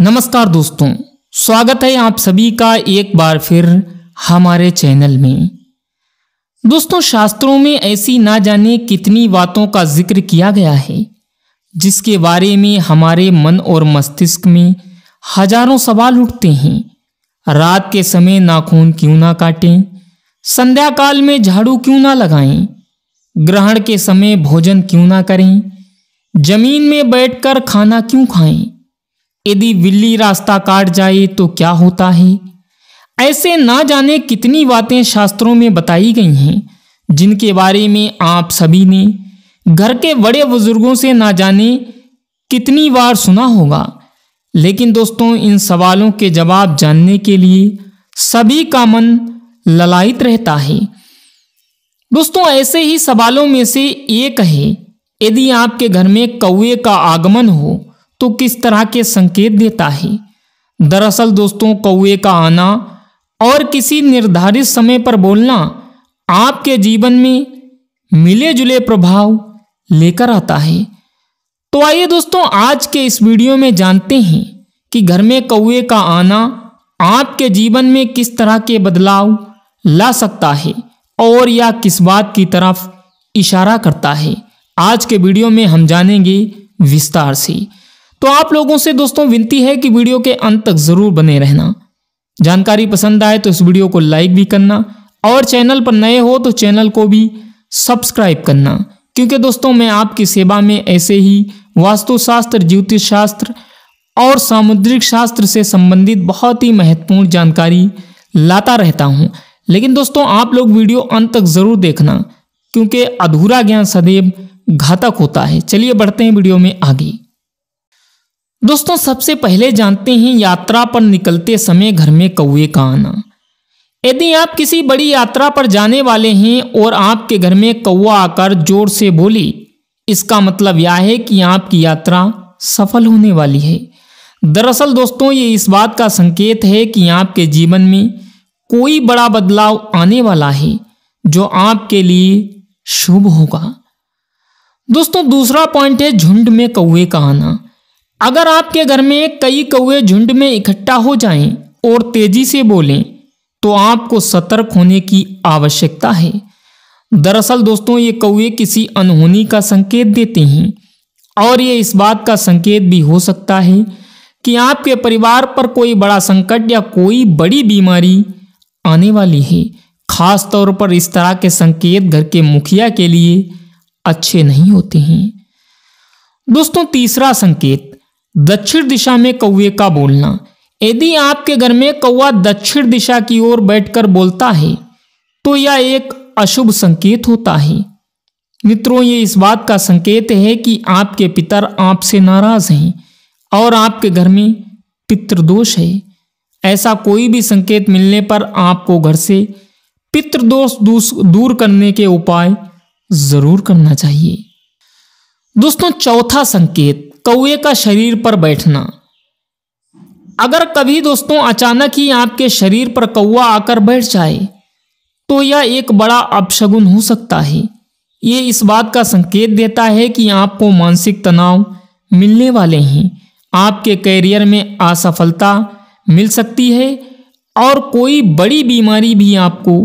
नमस्कार दोस्तों स्वागत है आप सभी का एक बार फिर हमारे चैनल में दोस्तों शास्त्रों में ऐसी ना जाने कितनी बातों का जिक्र किया गया है जिसके बारे में हमारे मन और मस्तिष्क में हजारों सवाल उठते हैं रात के समय नाखून क्यों ना काटें संध्या काल में झाड़ू क्यों ना लगाएं ग्रहण के समय भोजन क्यों ना करें जमीन में बैठकर खाना क्यों खाएं यदि बिल्ली रास्ता काट जाए तो क्या होता है ऐसे ना जाने कितनी बातें शास्त्रों में बताई गई हैं जिनके बारे में आप सभी ने घर के बड़े बुजुर्गों से ना जाने कितनी बार सुना होगा लेकिन दोस्तों इन सवालों के जवाब जानने के लिए सभी का मन ललायित रहता है दोस्तों ऐसे ही सवालों में से एक है यदि आपके घर में कौए का आगमन हो तो किस तरह के संकेत देता है दरअसल दोस्तों कौए का आना और किसी निर्धारित समय पर बोलना आपके जीवन में मिले जुले प्रभाव लेकर आता है तो आइए दोस्तों आज के इस वीडियो में जानते हैं कि घर में कौए का आना आपके जीवन में किस तरह के बदलाव ला सकता है और या किस बात की तरफ इशारा करता है आज के वीडियो में हम जानेंगे विस्तार से तो आप लोगों से दोस्तों विनती है कि वीडियो के अंत तक ज़रूर बने रहना जानकारी पसंद आए तो इस वीडियो को लाइक भी करना और चैनल पर नए हो तो चैनल को भी सब्सक्राइब करना क्योंकि दोस्तों मैं आपकी सेवा में ऐसे ही वास्तुशास्त्र ज्योतिष शास्त्र और सामुद्रिक शास्त्र से संबंधित बहुत ही महत्वपूर्ण जानकारी लाता रहता हूँ लेकिन दोस्तों आप लोग वीडियो अंत तक ज़रूर देखना क्योंकि अधूरा ज्ञान सदैव घातक होता है चलिए बढ़ते हैं वीडियो में आगे दोस्तों सबसे पहले जानते हैं यात्रा पर निकलते समय घर में कौए का आना यदि आप किसी बड़ी यात्रा पर जाने वाले हैं और आपके घर में कौआ आकर जोर से बोली इसका मतलब यह है कि आपकी यात्रा सफल होने वाली है दरअसल दोस्तों ये इस बात का संकेत है कि आपके जीवन में कोई बड़ा बदलाव आने वाला है जो आपके लिए शुभ होगा दोस्तों दूसरा पॉइंट है झुंड में कौए का आना अगर आपके घर में कई कौए झुंड में इकट्ठा हो जाएं और तेजी से बोलें तो आपको सतर्क होने की आवश्यकता है दरअसल दोस्तों ये कौए किसी अनहोनी का संकेत देते हैं और ये इस बात का संकेत भी हो सकता है कि आपके परिवार पर कोई बड़ा संकट या कोई बड़ी बीमारी आने वाली है खास तौर पर इस तरह के संकेत घर के मुखिया के लिए अच्छे नहीं होते हैं दोस्तों तीसरा संकेत दक्षिण दिशा में कौए का बोलना यदि आपके घर में कौआ दक्षिण दिशा की ओर बैठकर बोलता है तो यह एक अशुभ संकेत होता है मित्रों ये इस बात का संकेत है कि आपके पितर आपसे नाराज हैं और आपके घर में पितृदोष है ऐसा कोई भी संकेत मिलने पर आपको घर से पितृदोष दूर करने के उपाय जरूर करना चाहिए दोस्तों चौथा संकेत कौए का शरीर पर बैठना अगर कभी दोस्तों अचानक ही आपके शरीर पर कौआ आकर बैठ जाए तो यह एक बड़ा अपशगुन हो सकता है ये इस बात का संकेत देता है कि आपको मानसिक तनाव मिलने वाले हैं आपके कैरियर में असफलता मिल सकती है और कोई बड़ी बीमारी भी आपको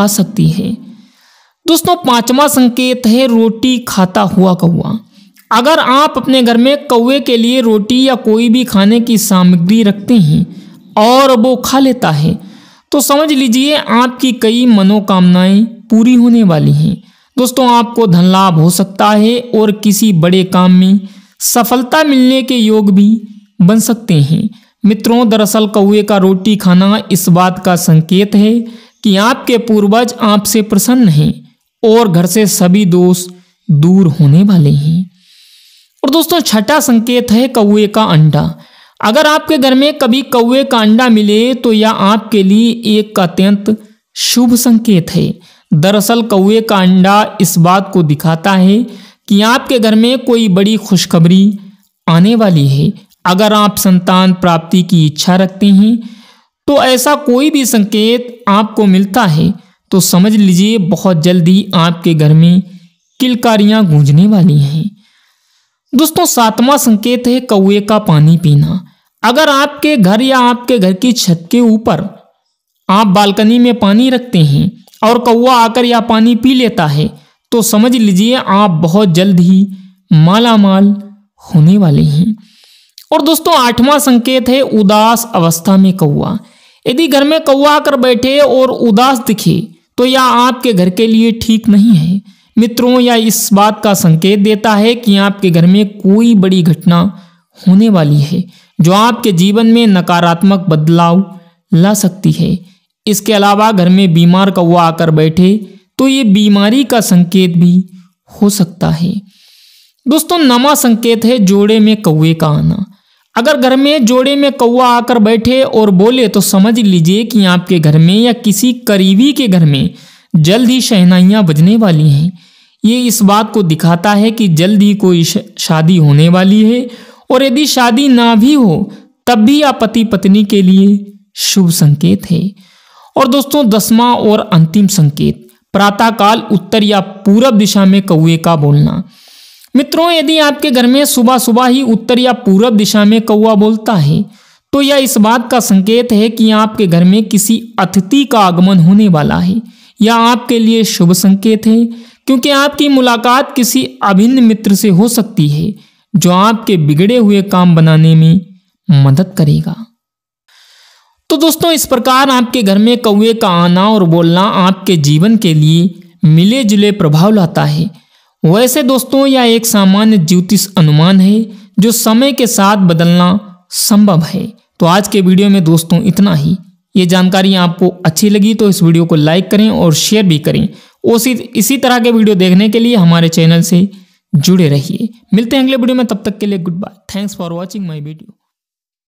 आ सकती है दोस्तों पांचवा संकेत है रोटी खाता हुआ कौआ अगर आप अपने घर में कौए के लिए रोटी या कोई भी खाने की सामग्री रखते हैं और वो खा लेता है तो समझ लीजिए आपकी कई मनोकामनाएं पूरी होने वाली हैं दोस्तों आपको धन लाभ हो सकता है और किसी बड़े काम में सफलता मिलने के योग भी बन सकते हैं मित्रों दरअसल कौए का रोटी खाना इस बात का संकेत है कि आपके पूर्वज आपसे प्रसन्न हैं और घर से सभी दोस्त दूर होने वाले हैं और दोस्तों छठा संकेत है कौए का अंडा अगर आपके घर में कभी कौए का अंडा मिले तो यह आपके लिए एक अत्यंत शुभ संकेत है दरअसल कौए का अंडा इस बात को दिखाता है कि आपके घर में कोई बड़ी खुशखबरी आने वाली है अगर आप संतान प्राप्ति की इच्छा रखते हैं तो ऐसा कोई भी संकेत आपको मिलता है तो समझ लीजिए बहुत जल्दी आपके घर में किलकारियाँ गूंजने वाली हैं दोस्तों सातवां संकेत है कौए का पानी पीना अगर आपके घर या आपके घर की छत के ऊपर आप बालकनी में पानी रखते हैं और कौआ आकर यह पानी पी लेता है तो समझ लीजिए आप बहुत जल्द ही माला माल होने वाले हैं और दोस्तों आठवां संकेत है उदास अवस्था में कौआ यदि घर में कौआ आकर बैठे और उदास दिखे तो यह आपके घर के लिए ठीक नहीं है मित्रों यह इस बात का संकेत देता है कि आपके घर में कोई बड़ी घटना होने वाली है जो आपके जीवन में नकारात्मक बदलाव ला सकती है इसके अलावा घर में बीमार कौवा आकर बैठे तो ये बीमारी का संकेत भी हो सकता है दोस्तों नवा संकेत है जोड़े में कौए का आना अगर घर में जोड़े में कौआ आकर बैठे और बोले तो समझ लीजिए कि आपके घर में या किसी करीबी के घर में जल्द ही शहनाइयाँ बजने वाली हैं ये इस बात को दिखाता है कि जल्द ही कोई शादी होने वाली है और यदि शादी ना भी हो तब भी यह पति पत्नी के लिए शुभ संकेत है और दोस्तों दसवां और अंतिम संकेत प्रातःकाल उत्तर या पूरब दिशा में कौए का बोलना मित्रों यदि आपके घर में सुबह सुबह ही उत्तर या पूरब दिशा में कौआ बोलता है तो यह इस बात का संकेत है कि आपके घर में किसी अतिथि का आगमन होने वाला है या आपके लिए शुभ संकेत है क्योंकि आपकी मुलाकात किसी अभिन्न मित्र से हो सकती है जो आपके बिगड़े हुए काम बनाने में मदद करेगा तो दोस्तों इस प्रकार आपके घर में कौए का आना और बोलना आपके जीवन के लिए मिले जुले प्रभाव लाता है वैसे दोस्तों यह एक सामान्य ज्योतिष अनुमान है जो समय के साथ बदलना संभव है तो आज के वीडियो में दोस्तों इतना ही ये जानकारी आपको अच्छी लगी तो इस वीडियो को लाइक करें और शेयर भी करें उसी इसी तरह के वीडियो देखने के लिए हमारे चैनल से जुड़े रहिए मिलते हैं अगले वीडियो में तब तक के लिए goodbye thanks for watching my video